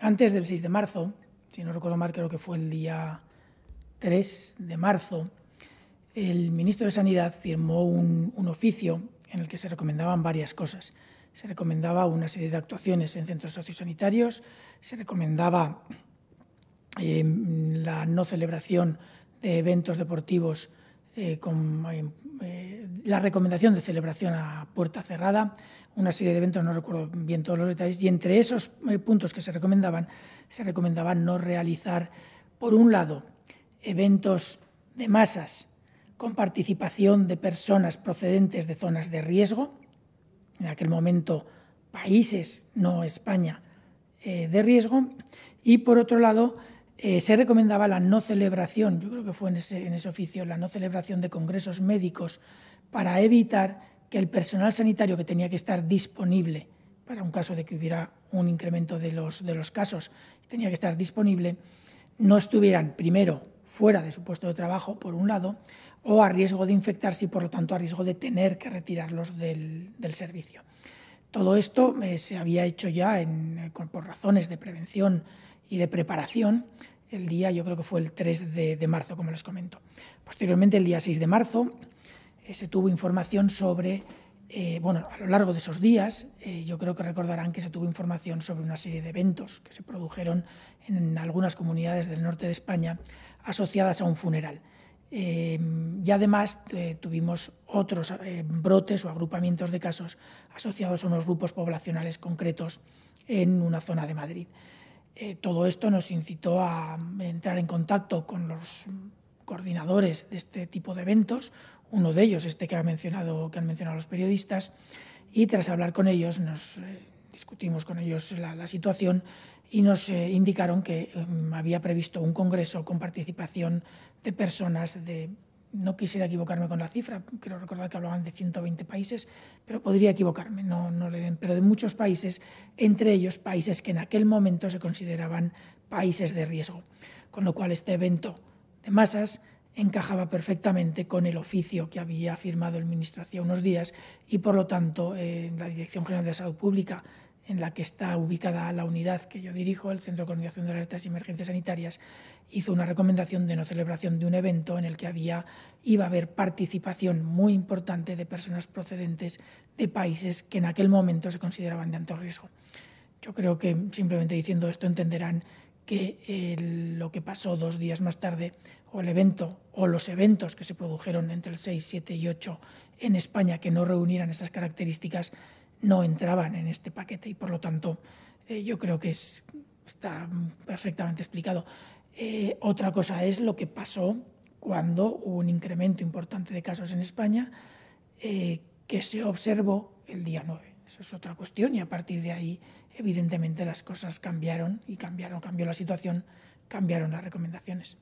antes del 6 de marzo, si no recuerdo mal, creo que fue el día 3 de marzo, el ministro de Sanidad firmó un, oficio en el que se recomendaban varias cosas. Se recomendaba una serie de actuaciones en centros sociosanitarios, se recomendaba em, la no celebración de eventos deportivos eh, con, em, eh, la recomendación de celebración a puerta cerrada, una serie de eventos, no recuerdo bien todos los detalles, y entre esos eh, puntos que se recomendaban, se recomendaba no realizar, por un lado, eventos de masas con participación de personas procedentes de zonas de riesgo, en aquel momento países, no España, eh, de riesgo, y por otro lado, eh, se recomendaba la no celebración, yo creo que fue en ese, en ese oficio, la no celebración de congresos médicos para evitar que el personal sanitario que tenía que estar disponible para un caso de que hubiera un incremento de los, de los casos, tenía que estar disponible, no estuvieran primero fuera de su puesto de trabajo, por un lado, o a riesgo de infectarse y, por lo tanto, a riesgo de tener que retirarlos del, servicio. Todo esto eh, se había hecho ya eh, por razones de prevención y de preparación el día, yo creo que fue el 3 de, de marzo, como les comento. Posteriormente, el día 6 de marzo, se tuvo información sobre, eh, bueno, a lo largo de esos días, eh, yo creo que recordarán que se tuvo información sobre una serie de eventos que se produjeron en algunas comunidades del norte de España asociadas a un funeral. Eh, y además tuvimos otros brotes o agrupamientos de casos asociados a unos grupos poblacionales concretos en una zona de Madrid. todo esto nos incitó a entrar en contacto con los coordinadores de este tipo de eventos, uno de ellos, este que, ha mencionado, que han mencionado los periodistas, y tras hablar con ellos nos... Eh, discutimos con ellos la, situación y nos eh, indicaron que em, había previsto un congreso con participación de personas de, no quisiera equivocarme con la cifra, quiero recordar que hablaban de 120 países, pero podría equivocarme, no, no le den, pero de muchos países, entre ellos países que en aquel momento se consideraban países de riesgo. Con lo cual este evento de masas encajaba perfectamente con el oficio que había firmado el ministro hacía unos días y, por lo tanto, eh, la Dirección General de Salud Pública, en la que está ubicada la unidad que yo dirijo, el Centro de Coordinación de Alertas y Emergencias Sanitarias, hizo una recomendación de no celebración de un evento en el que había, iba a haber participación muy importante de personas procedentes de países que en aquel momento se consideraban de alto riesgo. Yo creo que simplemente diciendo esto entenderán que eh, lo que pasó dos días más tarde, o el evento, o los eventos que se produjeron entre el 6, 7 y 8 en España que no reunieran esas características, no entraban en este paquete y por lo tanto eh, yo creo que está perfectamente explicado. Eh, otra cosa es lo que pasó cuando hubo un incremento importante de casos en España que se observó el día 9. Eso es otra cuestión y a partir de ahí, evidentemente, las cosas cambiaron y cambiaron, cambió la situación, cambiaron las recomendaciones.